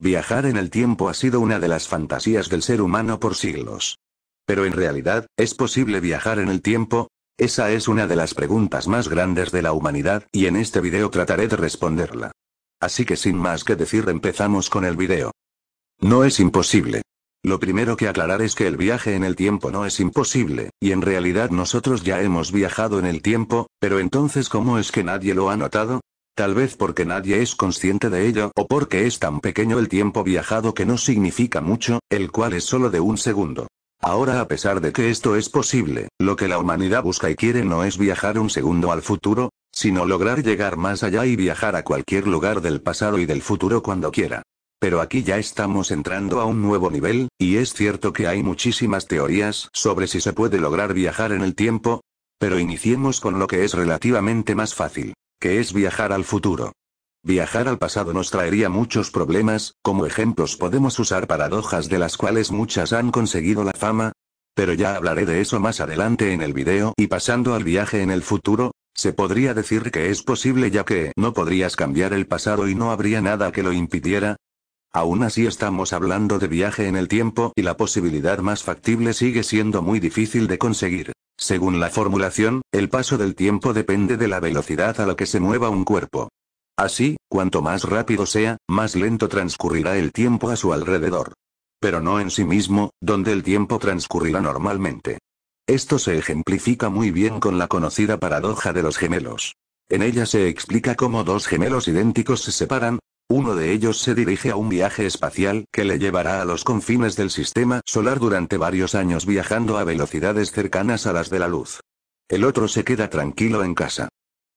Viajar en el tiempo ha sido una de las fantasías del ser humano por siglos. Pero en realidad, ¿es posible viajar en el tiempo? Esa es una de las preguntas más grandes de la humanidad, y en este video trataré de responderla. Así que sin más que decir empezamos con el video. No es imposible. Lo primero que aclarar es que el viaje en el tiempo no es imposible, y en realidad nosotros ya hemos viajado en el tiempo, pero entonces ¿cómo es que nadie lo ha notado? Tal vez porque nadie es consciente de ello o porque es tan pequeño el tiempo viajado que no significa mucho, el cual es solo de un segundo. Ahora a pesar de que esto es posible, lo que la humanidad busca y quiere no es viajar un segundo al futuro, sino lograr llegar más allá y viajar a cualquier lugar del pasado y del futuro cuando quiera. Pero aquí ya estamos entrando a un nuevo nivel, y es cierto que hay muchísimas teorías sobre si se puede lograr viajar en el tiempo, pero iniciemos con lo que es relativamente más fácil que es viajar al futuro. Viajar al pasado nos traería muchos problemas, como ejemplos podemos usar paradojas de las cuales muchas han conseguido la fama, pero ya hablaré de eso más adelante en el video y pasando al viaje en el futuro, se podría decir que es posible ya que no podrías cambiar el pasado y no habría nada que lo impidiera. Aún así estamos hablando de viaje en el tiempo y la posibilidad más factible sigue siendo muy difícil de conseguir. Según la formulación, el paso del tiempo depende de la velocidad a la que se mueva un cuerpo. Así, cuanto más rápido sea, más lento transcurrirá el tiempo a su alrededor. Pero no en sí mismo, donde el tiempo transcurrirá normalmente. Esto se ejemplifica muy bien con la conocida paradoja de los gemelos. En ella se explica cómo dos gemelos idénticos se separan, uno de ellos se dirige a un viaje espacial que le llevará a los confines del sistema solar durante varios años viajando a velocidades cercanas a las de la luz. El otro se queda tranquilo en casa.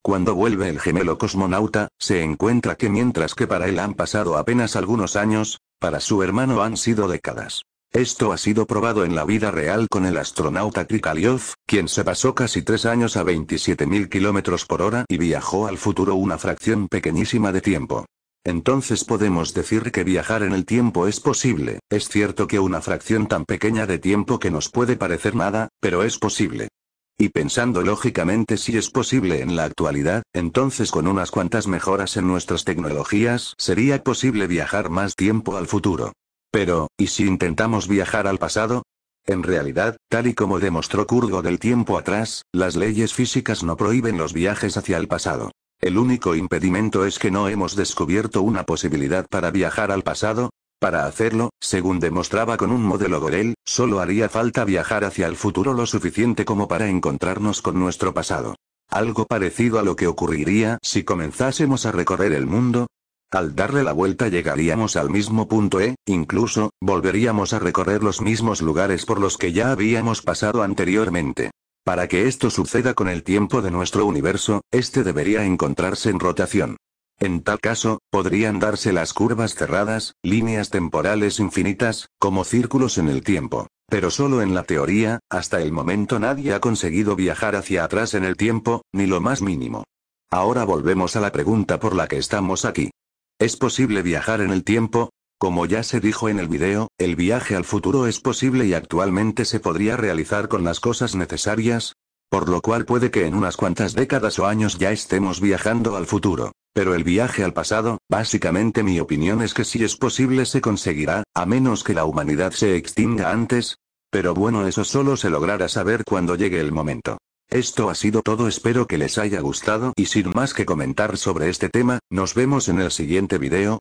Cuando vuelve el gemelo cosmonauta, se encuentra que mientras que para él han pasado apenas algunos años, para su hermano han sido décadas. Esto ha sido probado en la vida real con el astronauta Krikalev, quien se pasó casi tres años a 27.000 km por hora y viajó al futuro una fracción pequeñísima de tiempo. Entonces podemos decir que viajar en el tiempo es posible, es cierto que una fracción tan pequeña de tiempo que nos puede parecer nada, pero es posible. Y pensando lógicamente si es posible en la actualidad, entonces con unas cuantas mejoras en nuestras tecnologías sería posible viajar más tiempo al futuro. Pero, ¿y si intentamos viajar al pasado? En realidad, tal y como demostró Curgo del tiempo atrás, las leyes físicas no prohíben los viajes hacia el pasado. El único impedimento es que no hemos descubierto una posibilidad para viajar al pasado. Para hacerlo, según demostraba con un modelo Gorel, solo haría falta viajar hacia el futuro lo suficiente como para encontrarnos con nuestro pasado. Algo parecido a lo que ocurriría si comenzásemos a recorrer el mundo. Al darle la vuelta llegaríamos al mismo punto E, incluso, volveríamos a recorrer los mismos lugares por los que ya habíamos pasado anteriormente. Para que esto suceda con el tiempo de nuestro universo, este debería encontrarse en rotación. En tal caso, podrían darse las curvas cerradas, líneas temporales infinitas, como círculos en el tiempo. Pero solo en la teoría, hasta el momento nadie ha conseguido viajar hacia atrás en el tiempo, ni lo más mínimo. Ahora volvemos a la pregunta por la que estamos aquí. ¿Es posible viajar en el tiempo? Como ya se dijo en el video, el viaje al futuro es posible y actualmente se podría realizar con las cosas necesarias, por lo cual puede que en unas cuantas décadas o años ya estemos viajando al futuro. Pero el viaje al pasado, básicamente mi opinión es que si es posible se conseguirá, a menos que la humanidad se extinga antes. Pero bueno, eso solo se logrará saber cuando llegue el momento. Esto ha sido todo, espero que les haya gustado y sin más que comentar sobre este tema, nos vemos en el siguiente video,